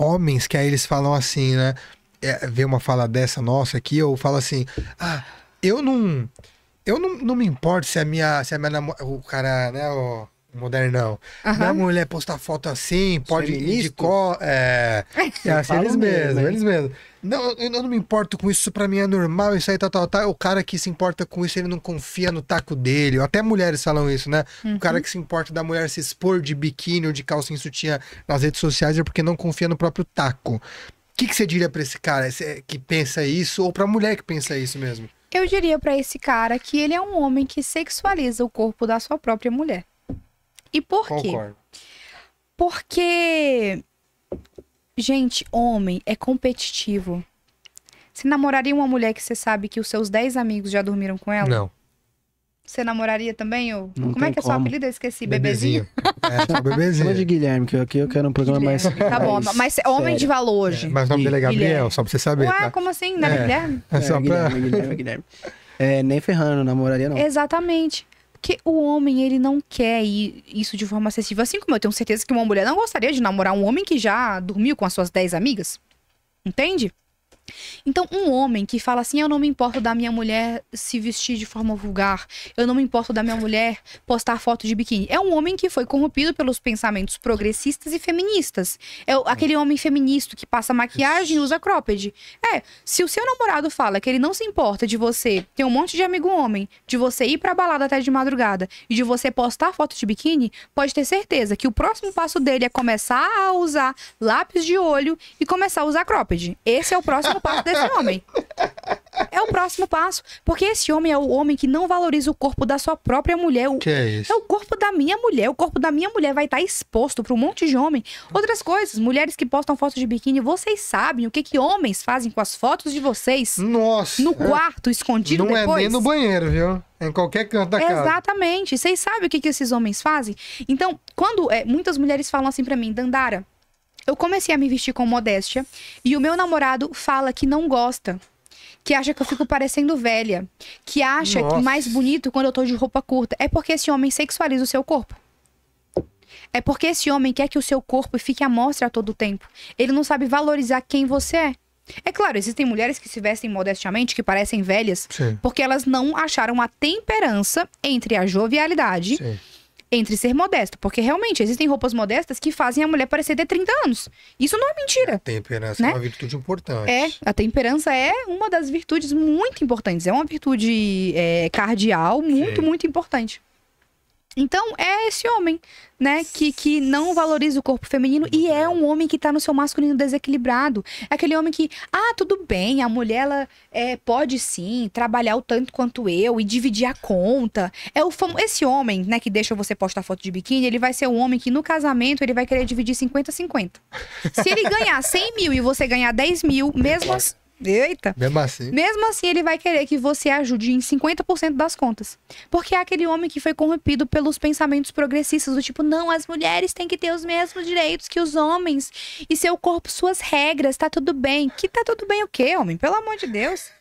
homens que aí eles falam assim, né? É, vê uma fala dessa nossa aqui, ou fala assim: ah, eu não. Eu não, não me importo se a minha. Se a minha namorada. O cara, né? O, modernão. Não Da mulher postar foto assim, pode ir de có. É, é assim, eles mesmos, eles mesmos. Não, eu não me importo com isso, para pra mim é normal, isso aí tal, tal, tá O cara que se importa com isso, ele não confia no taco dele. até mulheres falam isso, né? Uhum. O cara uhum. que se importa da mulher se expor de biquíni ou de calça em sutiã nas redes sociais é porque não confia no próprio taco. O que, que você diria pra esse cara é, que pensa isso, ou pra mulher que pensa isso mesmo? Eu diria para esse cara que ele é um homem que sexualiza o corpo da sua própria mulher. E por Concordo. quê? Porque, gente, homem é competitivo. Você namoraria uma mulher que você sabe que os seus 10 amigos já dormiram com ela? Não. Você namoraria também? Ou... Não como é que é como. sua apelido? Eu esqueci. Bebezinho. bebezinho. É, sou bebezinho. de Guilherme, que aqui eu quero um programa mais. Tá bom, mas é homem Sério. de valor hoje. É. Mas o nome dele é Gabriel, só pra você saber. Ué, tá? como assim? Não é, é. Guilherme? É, só é, pra... Guilherme, é Guilherme, Guilherme. É, nem ferrando, namoraria não. Exatamente. Porque o homem, ele não quer isso de forma acessível. Assim como eu tenho certeza que uma mulher não gostaria de namorar um homem que já dormiu com as suas 10 amigas. Entende? Então, um homem que fala assim: eu não me importo da minha mulher se vestir de forma vulgar, eu não me importo da minha mulher postar foto de biquíni. É um homem que foi corrompido pelos pensamentos progressistas e feministas. É aquele homem feminista que passa maquiagem e usa cropped. É, se o seu namorado fala que ele não se importa de você ter um monte de amigo homem, de você ir pra balada até de madrugada e de você postar foto de biquíni, pode ter certeza que o próximo passo dele é começar a usar lápis de olho e começar a usar cropped. Esse é o próximo passo desse homem. É o próximo passo. Porque esse homem é o homem que não valoriza o corpo da sua própria mulher. O, que é isso? É o corpo da minha mulher. O corpo da minha mulher vai estar exposto para um monte de homem. Outras coisas, mulheres que postam fotos de biquíni, vocês sabem o que, que homens fazem com as fotos de vocês? Nossa! No quarto, é... escondido não é depois. Não é nem no banheiro, viu? É em qualquer canto da casa. Exatamente. Vocês sabem o que, que esses homens fazem? Então, quando é, muitas mulheres falam assim para mim, Dandara, eu comecei a me vestir com modéstia e o meu namorado fala que não gosta. Que acha que eu fico parecendo velha. Que acha Nossa. que mais bonito quando eu tô de roupa curta. É porque esse homem sexualiza o seu corpo. É porque esse homem quer que o seu corpo fique à mostra a todo tempo. Ele não sabe valorizar quem você é. É claro, existem mulheres que se vestem modestamente, que parecem velhas, Sim. porque elas não acharam a temperança entre a jovialidade Sim entre ser modesto, porque realmente existem roupas modestas que fazem a mulher parecer ter 30 anos. Isso não é mentira. A temperança é né? é uma virtude importante. É, a temperança é uma das virtudes muito importantes, é uma virtude é, cardial muito, Sim. muito importante. Então é esse homem, né, que, que não valoriza o corpo feminino e é um homem que tá no seu masculino desequilibrado. É aquele homem que, ah, tudo bem, a mulher ela é, pode sim trabalhar o tanto quanto eu e dividir a conta. É o fam... esse homem, né, que deixa você postar foto de biquíni, ele vai ser um homem que no casamento ele vai querer dividir 50 50. Se ele ganhar 100 mil e você ganhar 10 mil, mesmo assim, Eita. Mesmo assim. Mesmo assim, ele vai querer que você ajude em 50% das contas. Porque é aquele homem que foi corrompido pelos pensamentos progressistas, do tipo, não, as mulheres têm que ter os mesmos direitos que os homens. E seu corpo, suas regras, tá tudo bem. Que tá tudo bem o quê, homem? Pelo amor de Deus.